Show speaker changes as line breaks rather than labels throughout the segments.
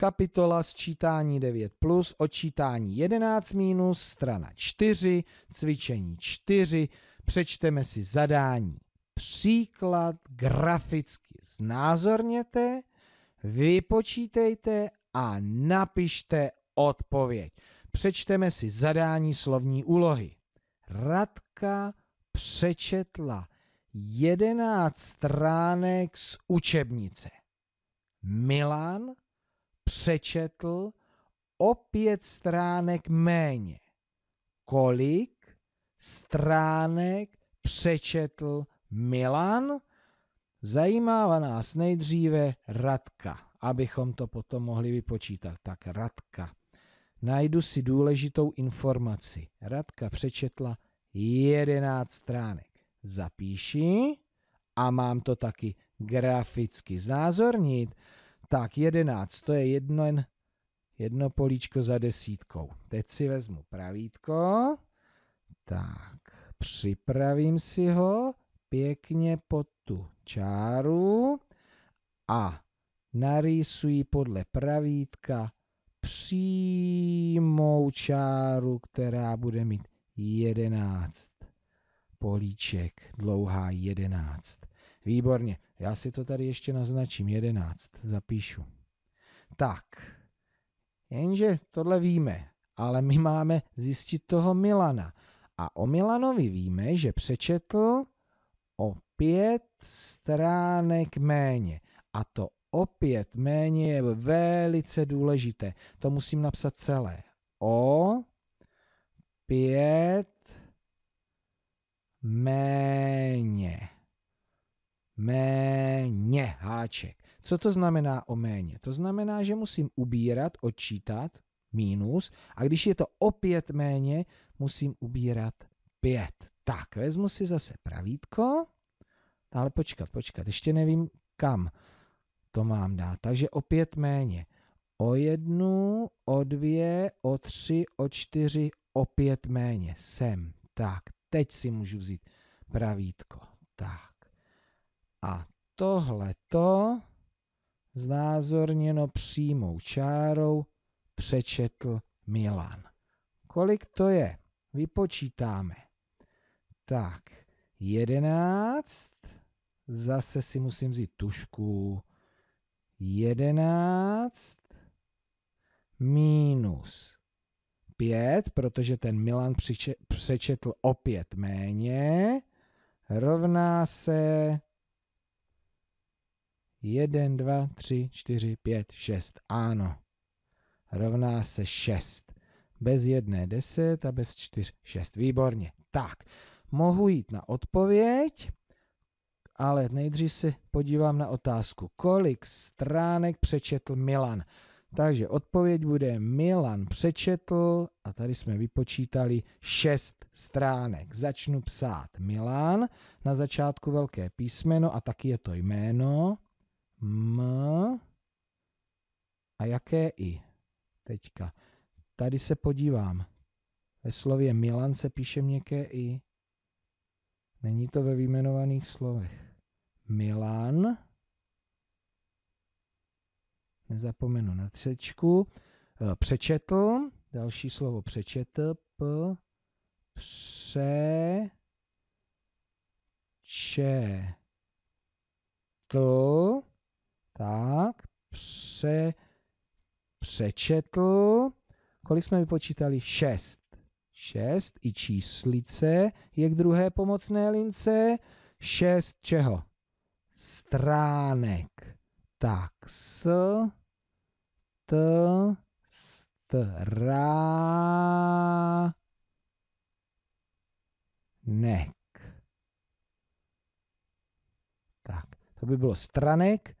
kapitola sčítání 9 plus, odčítání 11 minus, strana 4, cvičení 4, přečteme si zadání. Příklad graficky znázorněte, vypočítejte a napište odpověď. Přečteme si zadání slovní úlohy. Radka přečetla 11 stránek z učebnice. Milan přečetl o pět stránek méně. Kolik stránek přečetl Milan? Zajímá nás nejdříve Radka, abychom to potom mohli vypočítat. Tak Radka. Najdu si důležitou informaci. Radka přečetla jedenáct stránek. Zapíši a mám to taky graficky znázornit. Tak, jedenáct to je jedno, jedno políčko za desítkou. Teď si vezmu pravítko. Tak, připravím si ho pěkně pod tu čáru a narýsuji podle pravítka přímou čáru, která bude mít jedenáct políček, dlouhá jedenáct. Výborně, já si to tady ještě naznačím, 11, zapíšu. Tak, jenže tohle víme, ale my máme zjistit toho Milana. A o Milanovi víme, že přečetl o pět stránek méně. A to opět méně je velice důležité. To musím napsat celé. O pět méně méně háček. Co to znamená o méně? To znamená, že musím ubírat, odčítat mínus a když je to opět méně, musím ubírat pět. Tak, vezmu si zase pravítko, ale počkat, počkat, ještě nevím kam to mám dát. Takže opět méně. O jednu, o dvě, o tři, o čtyři, opět méně. Sem. Tak, teď si můžu vzít pravítko. Tak. A tohleto znázorněno přímou čárou přečetl Milan. Kolik to je? Vypočítáme. Tak, jedenáct. Zase si musím vzít tušku. Jedenáct minus pět, protože ten Milan přečetl opět méně, rovná se 1, 2, 3, 4, 5, 6. Ano. Rovná se 6. Bez jedné 10 a bez 4, 6. Výborně. Tak, mohu jít na odpověď, ale nejdřív se podívám na otázku. Kolik stránek přečetl Milan? Takže odpověď bude Milan přečetl a tady jsme vypočítali 6 stránek. Začnu psát Milan, na začátku velké písmeno a taky je to jméno. M a jaké I teďka. Tady se podívám. Ve slově Milan se píše měkké I. Není to ve vyjmenovaných slovech. Milan. Nezapomenu na třečku. E, přečetl. Další slovo přečetl. P. Pře. Če. Tl. Tak, pře, přečetl. Kolik jsme vypočítali? 6. 6 i číslice je k druhé pomocné lince. 6 čeho? Stránek. Tak, s, t, nek. Tak, to by bylo stranek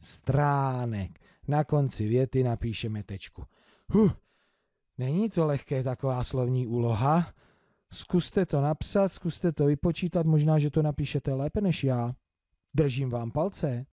stránek. Na konci věty napíšeme tečku. Huh, není to lehké taková slovní úloha. Zkuste to napsat, zkuste to vypočítat, možná, že to napíšete lépe než já. Držím vám palce.